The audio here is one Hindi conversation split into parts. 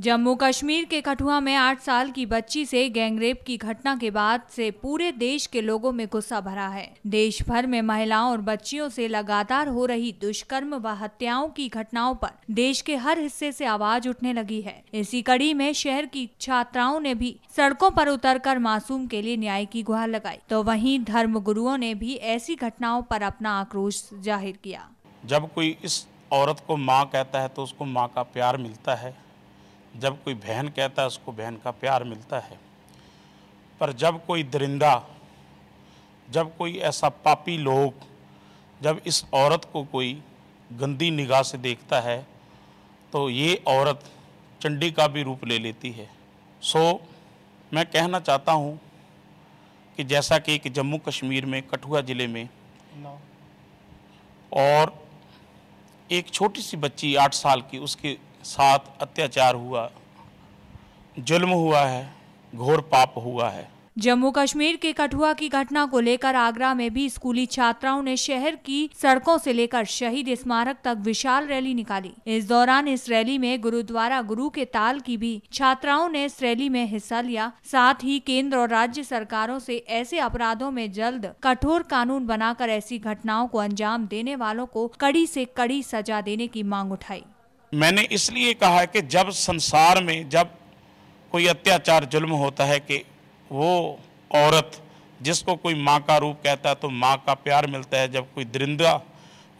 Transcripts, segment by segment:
जम्मू कश्मीर के कठुआ में आठ साल की बच्ची से गैंगरेप की घटना के बाद से पूरे देश के लोगों में गुस्सा भरा है देश भर में महिलाओं और बच्चियों से लगातार हो रही दुष्कर्म व हत्याओं की घटनाओं पर देश के हर हिस्से से आवाज उठने लगी है इसी कड़ी में शहर की छात्राओं ने भी सड़कों पर उतरकर मासूम के लिए न्याय की गुहार लगाई तो वही धर्म गुरुओं ने भी ऐसी घटनाओं पर अपना आक्रोश जाहिर किया जब कोई इस औरत को माँ कहता है तो उसको माँ का प्यार मिलता है जब कोई बहन कहता है उसको बहन का प्यार मिलता है पर जब कोई दरिंदा जब कोई ऐसा पापी लोग जब इस औरत को कोई गंदी निगाह से देखता है तो ये औरत चंडी का भी रूप ले लेती है सो so, मैं कहना चाहता हूँ कि जैसा कि एक जम्मू कश्मीर में कठुआ ज़िले में no. और एक छोटी सी बच्ची आठ साल की उसके साथ अत्याचार हुआ जुल्म हुआ है घोर पाप हुआ है जम्मू कश्मीर के कठुआ की घटना को लेकर आगरा में भी स्कूली छात्राओं ने शहर की सड़कों से लेकर शहीद स्मारक तक विशाल रैली निकाली इस दौरान इस रैली में गुरुद्वारा गुरु के ताल की भी छात्राओं ने इस रैली में हिस्सा लिया साथ ही केंद्र और राज्य सरकारों से ऐसे अपराधों में जल्द कठोर कानून बनाकर ऐसी घटनाओं को अंजाम देने वालों को कड़ी ऐसी कड़ी सजा देने की मांग उठाई मैंने इसलिए कहा कि जब संसार में जब कोई अत्याचार जुल्म होता है कि वो औरत जिसको कोई माँ का रूप कहता है तो माँ का प्यार मिलता है जब कोई दरिंदा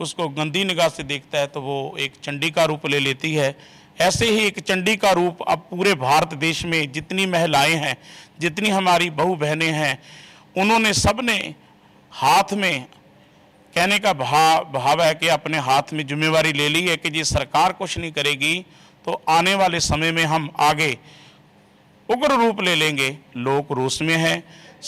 उसको गंदी निगाह से देखता है तो वो एक चंडी का रूप ले लेती है ऐसे ही एक चंडी का रूप अब पूरे भारत देश में जितनी महिलाएं हैं जितनी हमारी बहू बहनें हैं उन्होंने सब ने हाथ में कहने का भाव भाव है कि अपने हाथ में जिम्मेवारी ले ली है कि जी सरकार कुछ नहीं करेगी तो आने वाले समय में हम आगे उग्र रूप ले लेंगे लोग रूस में हैं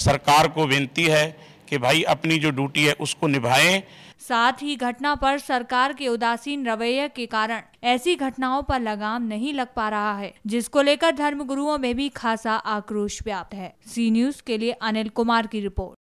सरकार को विनती है कि भाई अपनी जो ड्यूटी है उसको निभाएं साथ ही घटना पर सरकार के उदासीन रवैये के कारण ऐसी घटनाओं पर लगाम नहीं लग पा रहा है जिसको लेकर धर्मगुरुओं में भी खासा आक्रोश व्याप्त है सी न्यूज के लिए अनिल कुमार की रिपोर्ट